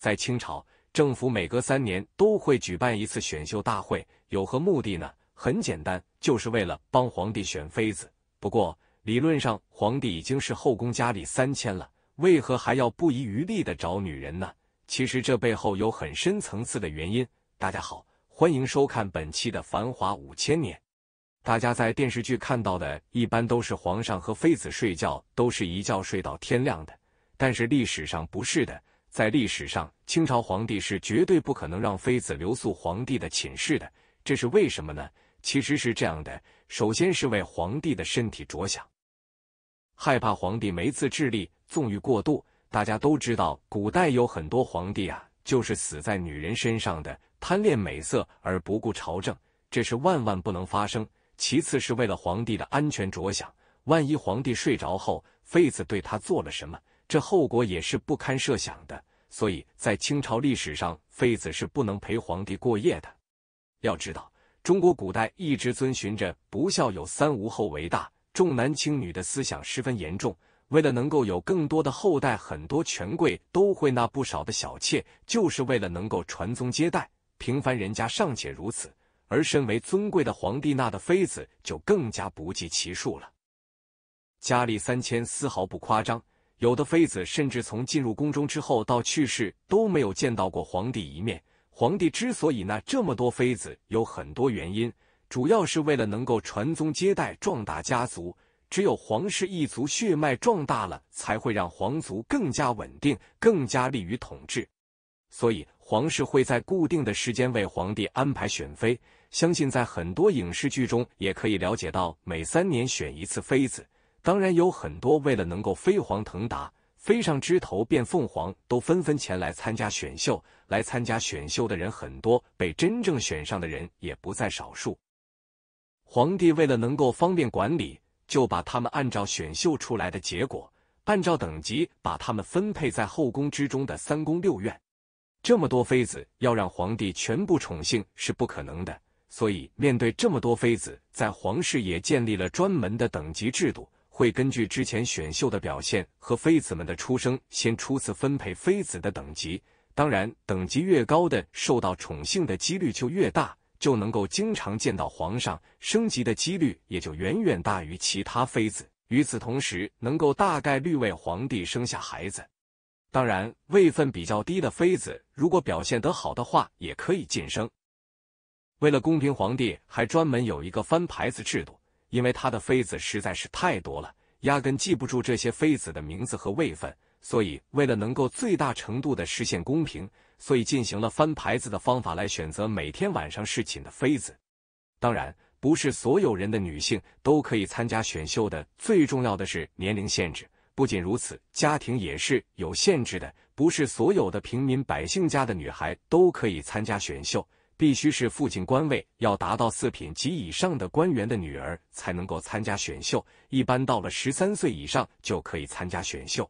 在清朝，政府每隔三年都会举办一次选秀大会，有何目的呢？很简单，就是为了帮皇帝选妃子。不过，理论上皇帝已经是后宫佳丽三千了，为何还要不遗余力的找女人呢？其实，这背后有很深层次的原因。大家好，欢迎收看本期的《繁华五千年》。大家在电视剧看到的一般都是皇上和妃子睡觉，都是一觉睡到天亮的，但是历史上不是的。在历史上，清朝皇帝是绝对不可能让妃子留宿皇帝的寝室的。这是为什么呢？其实是这样的：首先是为皇帝的身体着想，害怕皇帝没自制力、纵欲过度。大家都知道，古代有很多皇帝啊，就是死在女人身上的，贪恋美色而不顾朝政，这是万万不能发生。其次是为了皇帝的安全着想，万一皇帝睡着后，妃子对他做了什么，这后果也是不堪设想的。所以在清朝历史上，妃子是不能陪皇帝过夜的。要知道，中国古代一直遵循着“不孝有三，无后为大”，重男轻女的思想十分严重。为了能够有更多的后代，很多权贵都会纳不少的小妾，就是为了能够传宗接代。平凡人家尚且如此，而身为尊贵的皇帝，纳的妃子就更加不计其数了。家里三千，丝毫不夸张。有的妃子甚至从进入宫中之后到去世都没有见到过皇帝一面。皇帝之所以纳这么多妃子，有很多原因，主要是为了能够传宗接代、壮大家族。只有皇室一族血脉壮大了，才会让皇族更加稳定、更加利于统治。所以，皇室会在固定的时间为皇帝安排选妃。相信在很多影视剧中也可以了解到，每三年选一次妃子。当然有很多为了能够飞黄腾达、飞上枝头变凤凰，都纷纷前来参加选秀。来参加选秀的人很多，被真正选上的人也不在少数。皇帝为了能够方便管理，就把他们按照选秀出来的结果，按照等级把他们分配在后宫之中的三宫六院。这么多妃子要让皇帝全部宠幸是不可能的，所以面对这么多妃子，在皇室也建立了专门的等级制度。会根据之前选秀的表现和妃子们的出生，先初次分配妃子的等级。当然，等级越高的，受到宠幸的几率就越大，就能够经常见到皇上，升级的几率也就远远大于其他妃子。与此同时，能够大概率为皇帝生下孩子。当然，位分比较低的妃子，如果表现得好的话，也可以晋升。为了公平，皇帝还专门有一个翻牌子制度。因为他的妃子实在是太多了，压根记不住这些妃子的名字和位分，所以为了能够最大程度的实现公平，所以进行了翻牌子的方法来选择每天晚上侍寝的妃子。当然，不是所有人的女性都可以参加选秀的，最重要的是年龄限制。不仅如此，家庭也是有限制的，不是所有的平民百姓家的女孩都可以参加选秀。必须是父亲官位要达到四品及以上的官员的女儿才能够参加选秀。一般到了十三岁以上就可以参加选秀，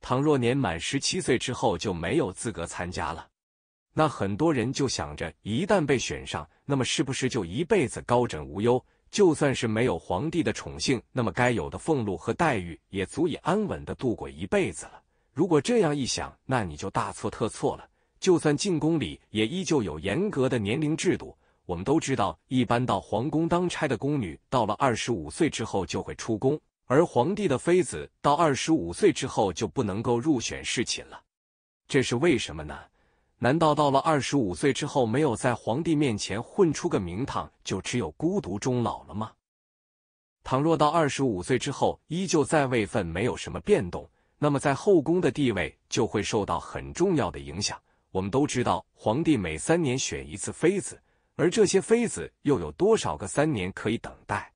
倘若年满十七岁之后就没有资格参加了。那很多人就想着，一旦被选上，那么是不是就一辈子高枕无忧？就算是没有皇帝的宠幸，那么该有的俸禄和待遇也足以安稳的度过一辈子了。如果这样一想，那你就大错特错了。就算进宫里，也依旧有严格的年龄制度。我们都知道，一般到皇宫当差的宫女，到了二十五岁之后就会出宫；而皇帝的妃子，到二十五岁之后就不能够入选侍寝了。这是为什么呢？难道到了二十五岁之后，没有在皇帝面前混出个名堂，就只有孤独终老了吗？倘若到二十五岁之后，依旧在位分没有什么变动，那么在后宫的地位就会受到很重要的影响。我们都知道，皇帝每三年选一次妃子，而这些妃子又有多少个三年可以等待？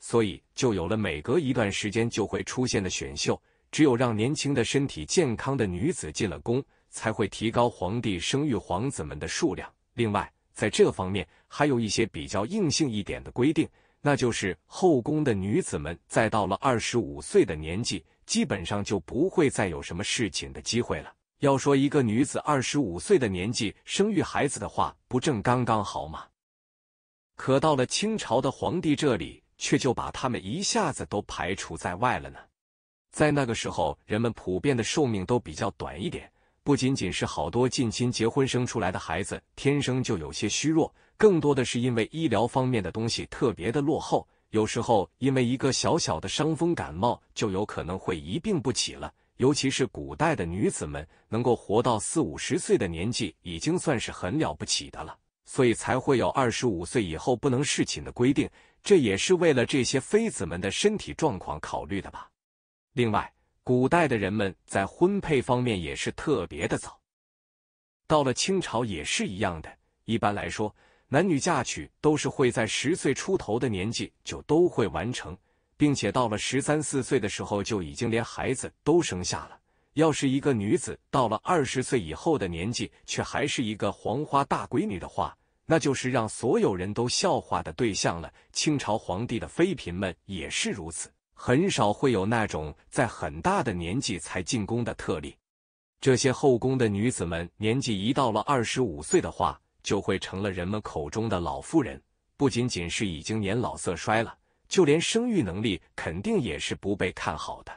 所以就有了每隔一段时间就会出现的选秀。只有让年轻的身体健康的女子进了宫，才会提高皇帝生育皇子们的数量。另外，在这方面还有一些比较硬性一点的规定，那就是后宫的女子们再到了二十五岁的年纪，基本上就不会再有什么侍寝的机会了。要说一个女子二十五岁的年纪生育孩子的话，不正刚刚好吗？可到了清朝的皇帝这里，却就把他们一下子都排除在外了呢。在那个时候，人们普遍的寿命都比较短一点，不仅仅是好多近亲结婚生出来的孩子天生就有些虚弱，更多的是因为医疗方面的东西特别的落后，有时候因为一个小小的伤风感冒，就有可能会一病不起了。尤其是古代的女子们，能够活到四五十岁的年纪，已经算是很了不起的了，所以才会有二十五岁以后不能侍寝的规定，这也是为了这些妃子们的身体状况考虑的吧。另外，古代的人们在婚配方面也是特别的早，到了清朝也是一样的。一般来说，男女嫁娶都是会在十岁出头的年纪就都会完成。并且到了十三四岁的时候，就已经连孩子都生下了。要是一个女子到了二十岁以后的年纪，却还是一个黄花大闺女的话，那就是让所有人都笑话的对象了。清朝皇帝的妃嫔们也是如此，很少会有那种在很大的年纪才进宫的特例。这些后宫的女子们年纪一到了二十五岁的话，就会成了人们口中的老妇人，不仅仅是已经年老色衰了。就连生育能力肯定也是不被看好的。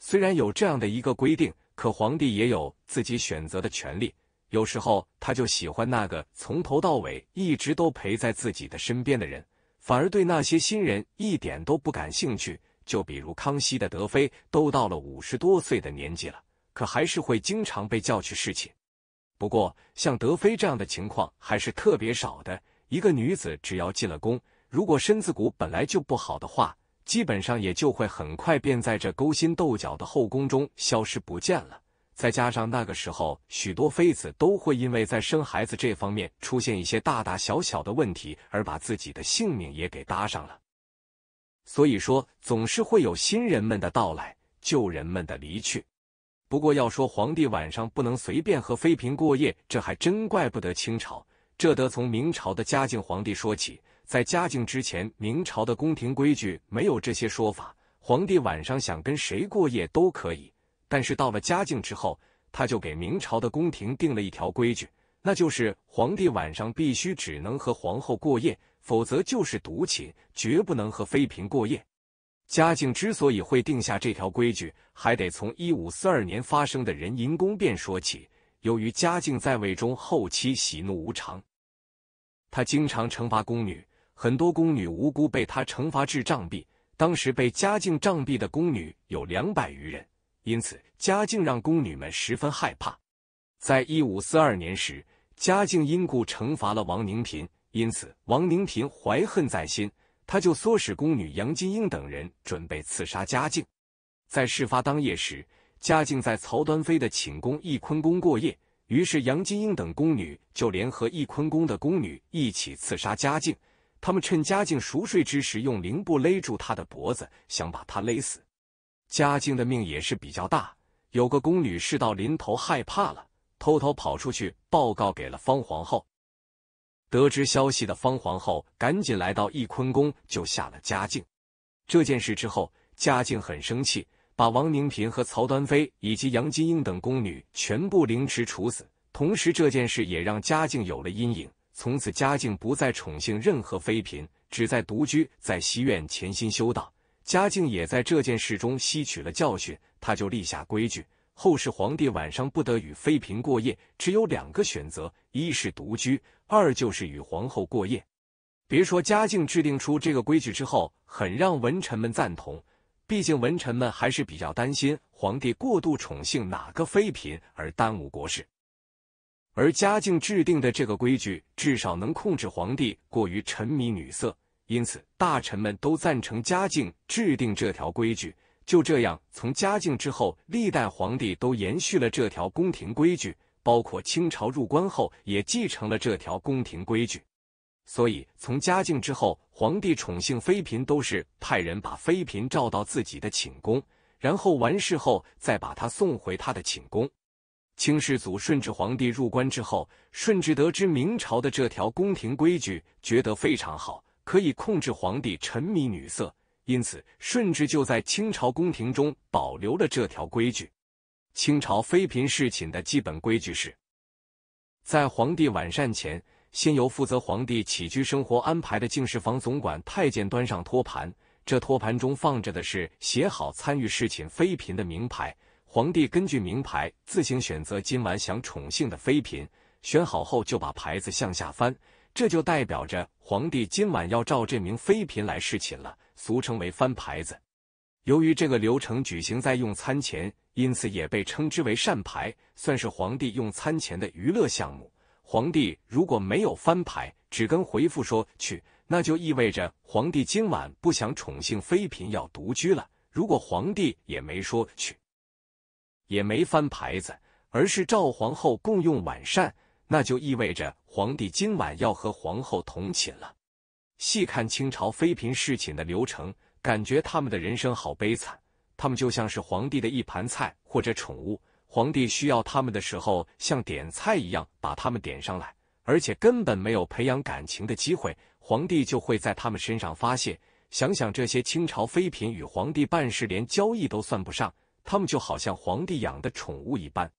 虽然有这样的一个规定，可皇帝也有自己选择的权利。有时候他就喜欢那个从头到尾一直都陪在自己的身边的人，反而对那些新人一点都不感兴趣。就比如康熙的德妃，都到了五十多岁的年纪了，可还是会经常被叫去侍寝。不过，像德妃这样的情况还是特别少的。一个女子只要进了宫，如果身子骨本来就不好的话，基本上也就会很快便在这勾心斗角的后宫中消失不见了。再加上那个时候，许多妃子都会因为在生孩子这方面出现一些大大小小的问题，而把自己的性命也给搭上了。所以说，总是会有新人们的到来，旧人们的离去。不过，要说皇帝晚上不能随便和妃嫔过夜，这还真怪不得清朝，这得从明朝的嘉靖皇帝说起。在嘉靖之前，明朝的宫廷规矩没有这些说法，皇帝晚上想跟谁过夜都可以。但是到了嘉靖之后，他就给明朝的宫廷定了一条规矩，那就是皇帝晚上必须只能和皇后过夜，否则就是独寝，绝不能和妃嫔过夜。嘉靖之所以会定下这条规矩，还得从一五四二年发生的人英宫变说起。由于嘉靖在位中后期喜怒无常，他经常惩罚宫女。很多宫女无辜被他惩罚至杖毙，当时被嘉靖杖毙的宫女有两百余人，因此嘉靖让宫女们十分害怕。在一五四二年时，嘉靖因故惩罚了王宁嫔，因此王宁嫔怀恨在心，他就唆使宫女杨金英等人准备刺杀嘉靖。在事发当夜时，嘉靖在曹端妃的寝宫翊坤宫过夜，于是杨金英等宫女就联合翊坤宫的宫女一起刺杀嘉靖。他们趁嘉靖熟睡之时，用绫布勒住他的脖子，想把他勒死。嘉靖的命也是比较大，有个宫女事到临头害怕了，偷偷跑出去报告给了方皇后。得知消息的方皇后赶紧来到翊坤宫，就下了嘉靖。这件事之后，嘉靖很生气，把王宁嫔和曹端妃以及杨金英等宫女全部凌迟处死。同时，这件事也让嘉靖有了阴影。从此，嘉靖不再宠幸任何妃嫔，只在独居在西院潜心修道。嘉靖也在这件事中吸取了教训，他就立下规矩：后世皇帝晚上不得与妃嫔过夜，只有两个选择，一是独居，二就是与皇后过夜。别说嘉靖制定出这个规矩之后，很让文臣们赞同，毕竟文臣们还是比较担心皇帝过度宠幸哪个妃嫔而耽误国事。而嘉靖制定的这个规矩，至少能控制皇帝过于沉迷女色，因此大臣们都赞成嘉靖制定这条规矩。就这样，从嘉靖之后，历代皇帝都延续了这条宫廷规矩，包括清朝入关后也继承了这条宫廷规矩。所以，从嘉靖之后，皇帝宠幸妃嫔都是派人把妃嫔召到自己的寝宫，然后完事后再把她送回她的寝宫。清世祖顺治皇帝入关之后，顺治得知明朝的这条宫廷规矩，觉得非常好，可以控制皇帝沉迷女色，因此顺治就在清朝宫廷中保留了这条规矩。清朝妃嫔侍寝的基本规矩是，在皇帝晚膳前，先由负责皇帝起居生活安排的敬事房总管太监端上托盘，这托盘中放着的是写好参与侍寝妃嫔的名牌。皇帝根据名牌自行选择今晚想宠幸的妃嫔，选好后就把牌子向下翻，这就代表着皇帝今晚要召这名妃嫔来侍寝了，俗称为翻牌子。由于这个流程举行在用餐前，因此也被称之为扇牌，算是皇帝用餐前的娱乐项目。皇帝如果没有翻牌，只跟回复说去，那就意味着皇帝今晚不想宠幸妃嫔，要独居了。如果皇帝也没说去，也没翻牌子，而是赵皇后共用晚膳，那就意味着皇帝今晚要和皇后同寝了。细看清朝妃嫔侍寝的流程，感觉他们的人生好悲惨，他们就像是皇帝的一盘菜或者宠物。皇帝需要他们的时候，像点菜一样把他们点上来，而且根本没有培养感情的机会，皇帝就会在他们身上发泄。想想这些清朝妃嫔与皇帝办事，连交易都算不上。他们就好像皇帝养的宠物一般。